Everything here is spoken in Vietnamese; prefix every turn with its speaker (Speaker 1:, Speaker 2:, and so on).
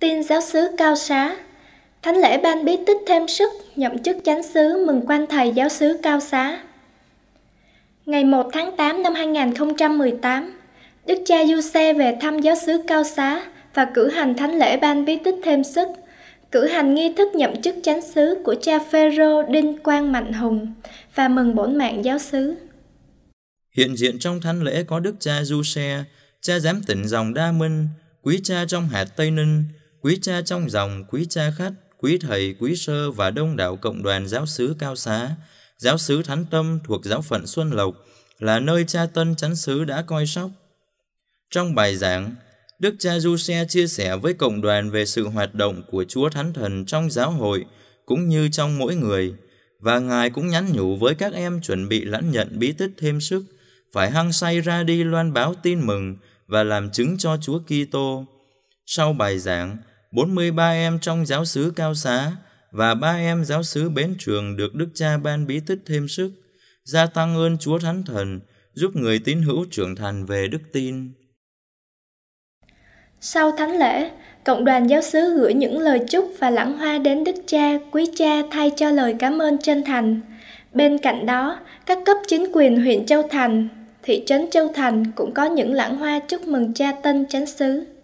Speaker 1: Tin giáo sứ Cao Xá Thánh lễ ban bí tích thêm sức nhậm chức chánh xứ mừng quan thầy giáo sứ Cao Xá. Ngày 1 tháng 8 năm 2018, Đức cha Du Xe về thăm giáo sứ Cao Xá và cử hành thánh lễ ban bí tích thêm sức, cử hành nghi thức nhậm chức chánh xứ của cha Phêrô Đinh Quang Mạnh Hùng và mừng bổn mạng giáo xứ
Speaker 2: Hiện diện trong thánh lễ có Đức cha Du Xe, cha giám tỉnh dòng Đa Minh, quý cha trong hạt Tây Ninh, quý cha trong dòng, quý cha khách, quý thầy, quý sơ và đông đảo cộng đoàn giáo sứ cao xá, giáo sứ Thánh Tâm thuộc giáo phận Xuân Lộc là nơi cha Tân Chánh xứ đã coi sóc. Trong bài giảng, Đức cha Du Xe chia sẻ với cộng đoàn về sự hoạt động của Chúa Thánh Thần trong giáo hội cũng như trong mỗi người, và Ngài cũng nhắn nhủ với các em chuẩn bị lãnh nhận bí tích thêm sức, phải hăng say ra đi loan báo tin mừng và làm chứng cho Chúa Kitô. Sau bài giảng, 43 em trong giáo xứ Cao Xá và ba em giáo xứ Bến Trường được Đức Cha ban bí tích thêm sức, gia tăng ơn Chúa Thánh Thần, giúp người tín hữu trưởng thành về đức tin.
Speaker 1: Sau thánh lễ, cộng đoàn giáo xứ gửi những lời chúc và lãng hoa đến Đức Cha, Quý Cha thay cho lời cảm ơn chân thành. Bên cạnh đó, các cấp chính quyền huyện Châu Thành, thị trấn Châu Thành cũng có những lãng hoa chúc mừng cha tân chánh xứ.